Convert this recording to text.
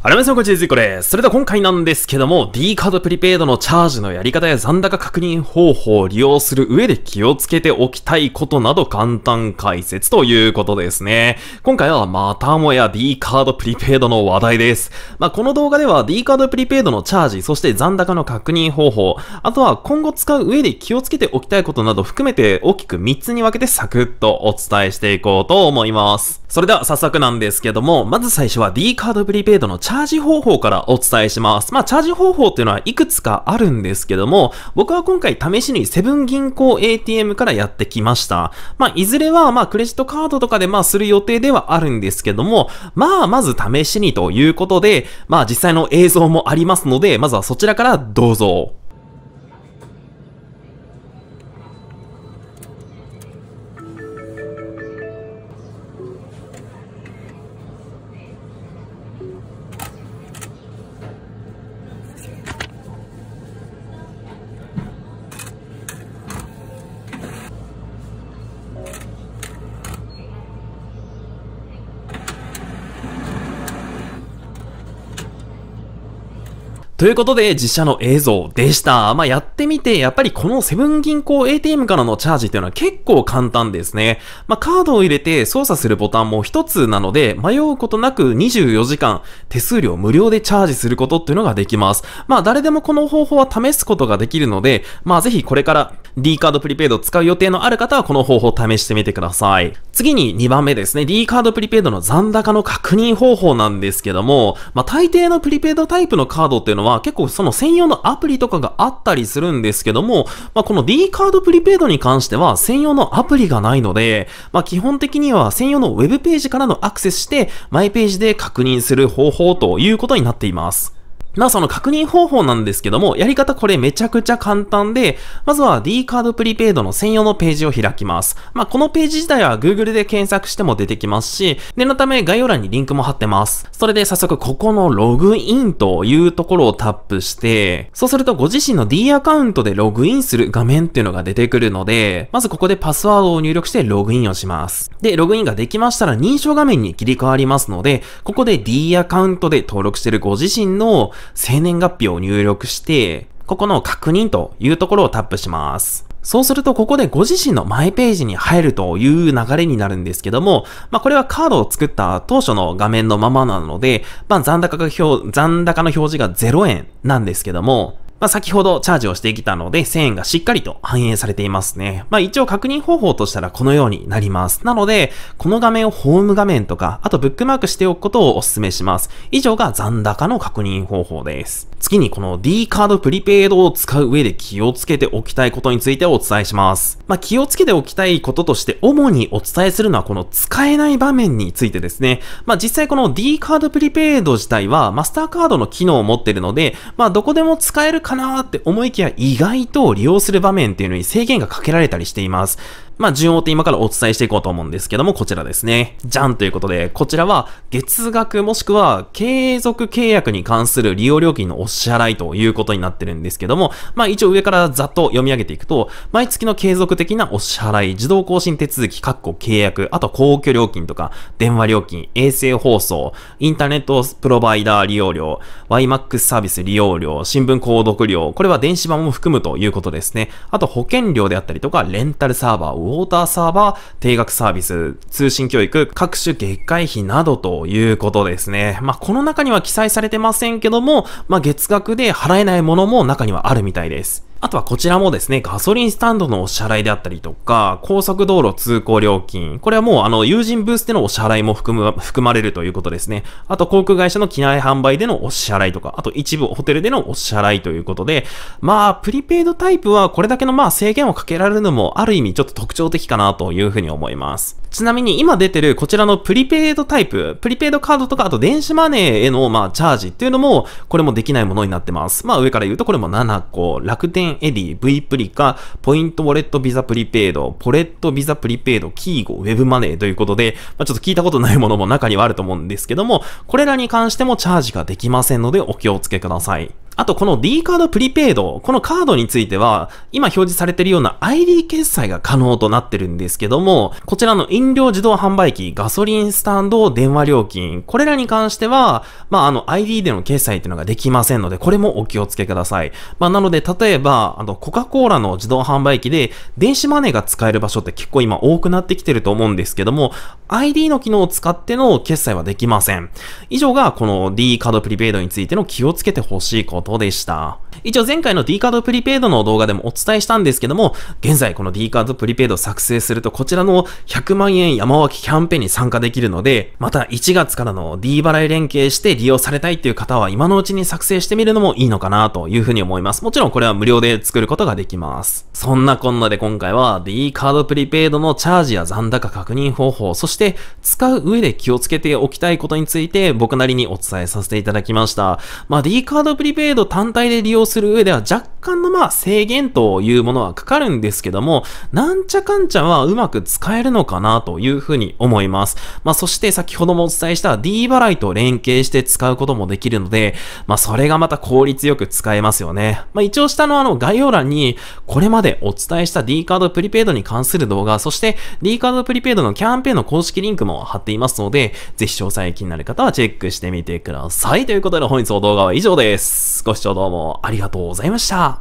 あらみなさん、こんにちは、ずこです。それでは今回なんですけども、D カードプリペイドのチャージのやり方や残高確認方法を利用する上で気をつけておきたいことなど簡単解説ということですね。今回はまたもや D カードプリペイドの話題です。まあ、この動画では D カードプリペイドのチャージ、そして残高の確認方法、あとは今後使う上で気をつけておきたいことなど含めて大きく3つに分けてサクッとお伝えしていこうと思います。それでは早速なんですけども、まず最初は D カードプリペイドのチャージ方法からお伝えします。まあ、チャージ方法っていうのはいくつかあるんですけども、僕は今回試しにセブン銀行 ATM からやってきました。まあ、いずれはまあ、クレジットカードとかでまあ、する予定ではあるんですけども、まあ、まず試しにということで、まあ、実際の映像もありますので、まずはそちらからどうぞ。ということで、実写の映像でした。まあ、やってみて、やっぱりこのセブン銀行 ATM からのチャージっていうのは結構簡単ですね。まあ、カードを入れて操作するボタンも一つなので、迷うことなく24時間手数料無料でチャージすることっていうのができます。まあ、誰でもこの方法は試すことができるので、まあ、ぜひこれから D カードプリペイド使う予定のある方はこの方法を試してみてください。次に2番目ですね。D カードプリペイドの残高の確認方法なんですけども、まあ、大抵のプリペイドタイプのカードっていうのはは結構その専用のアプリとかがあったりするんですけども、まあ、この D カードプリペイドに関しては専用のアプリがないので、まあ、基本的には専用の web ページからのアクセスして、マイページで確認する方法ということになっています。まあその確認方法なんですけども、やり方これめちゃくちゃ簡単で、まずは D カードプリペイドの専用のページを開きます。まあこのページ自体は Google で検索しても出てきますし、念のため概要欄にリンクも貼ってます。それで早速ここのログインというところをタップして、そうするとご自身の D アカウントでログインする画面っていうのが出てくるので、まずここでパスワードを入力してログインをします。で、ログインができましたら認証画面に切り替わりますので、ここで D アカウントで登録してるご自身の生年月日を入力して、ここの確認というところをタップします。そうすると、ここでご自身のマイページに入るという流れになるんですけども、まあ、これはカードを作った当初の画面のままなので、まあ、残高が表、残高の表示が0円なんですけども、まあ、先ほどチャージをしてきたので、1000円がしっかりと反映されていますね。まあ、一応確認方法としたらこのようになります。なので、この画面をホーム画面とか、あとブックマークしておくことをお勧めします。以上が残高の確認方法です。次にこの D カードプリペイドを使う上で気をつけておきたいことについてお伝えします。まあ、気をつけておきたいこととして主にお伝えするのはこの使えない場面についてですね。まあ、実際この D カードプリペイド自体はマスターカードの機能を持ってるので、まあ、どこでも使えるかなって思いきや意外と利用する場面っていうのに制限がかけられたりしています。まあ、順を追って今からお伝えしていこうと思うんですけども、こちらですね。じゃんということで、こちらは月額もしくは継続契約に関する利用料金のお支払いということになってるんですけども、まあ、一応上からざっと読み上げていくと、毎月の継続的なお支払い、自動更新手続き、確保契約、あと公共料金とか、電話料金、衛星放送、インターネットプロバイダー利用料、YMAX サービス利用料、新聞購読料、これは電子版も含むということですね。あと保険料であったりとか、レンタルサーバーウォーターサーバー、定額サービス、通信教育、各種月会費などということですね。まあ、この中には記載されてませんけども、まあ、月額で払えないものも中にはあるみたいです。あとはこちらもですね、ガソリンスタンドのお支払いであったりとか、高速道路通行料金、これはもうあの、友人ブースでのお支払いも含む、含まれるということですね。あと、航空会社の機内販売でのお支払いとか、あと一部ホテルでのお支払いということで、まあ、プリペイドタイプはこれだけのまあ制限をかけられるのも、ある意味ちょっと特徴的かなというふうに思います。ちなみに今出てるこちらのプリペイドタイプ、プリペイドカードとか、あと電子マネーへのまあチャージっていうのも、これもできないものになってます。まあ上から言うとこれも7個、楽天券エディ、V プリカ、ポイントウォレットビザプリペイド、ポレットビザプリペイド、キーゴ、ウェブマネーということで、まあ、ちょっと聞いたことないものも中にはあると思うんですけども、これらに関してもチャージができませんのでお気をつけください。あとこの D カードプリペイド、このカードについては、今表示されているような ID 決済が可能となってるんですけども、こちらの飲料自動販売機、ガソリンスタンド、電話料金、これらに関しては、まあ、あの ID での決済っていうのができませんので、これもお気をつけください。まあ、なので、例えば、あの、コカ・コーラの自動販売機で、電子マネーが使える場所って結構今多くなってきてると思うんですけども、ID の機能を使っての決済はできません。以上が、この D カードプリペイドについての気をつけてほしいことことでした。一応前回の D カードプリペイドの動画でもお伝えしたんですけども、現在この D カードプリペイド作成するとこちらの100万円山脇キャンペーンに参加できるので、また1月からの D 払い連携して利用されたいっていう方は今のうちに作成してみるのもいいのかなというふうに思います。もちろんこれは無料で作ることができます。そんなこんなで今回は D カードプリペイドのチャージや残高確認方法、そして使う上で気をつけておきたいことについて僕なりにお伝えさせていただきました。まあ D カードプリペイド単体で利用する上では若干のまあ制限というものはかかるんですけども、なんちゃかんちゃはうまく使えるのかなというふうに思います。まあそして先ほどもお伝えした D 払いと連携して使うこともできるので、まあそれがまた効率よく使えますよね。まあ一応下のあの概要欄にこれまでお伝えした D カードプリペイドに関する動画、そして D カードプリペイドのキャンペーンの公式リンクも貼っていますので、ぜひ詳細気になる方はチェックしてみてください。ということで本日の動画は以上です。ご視聴どうもありがとうございました。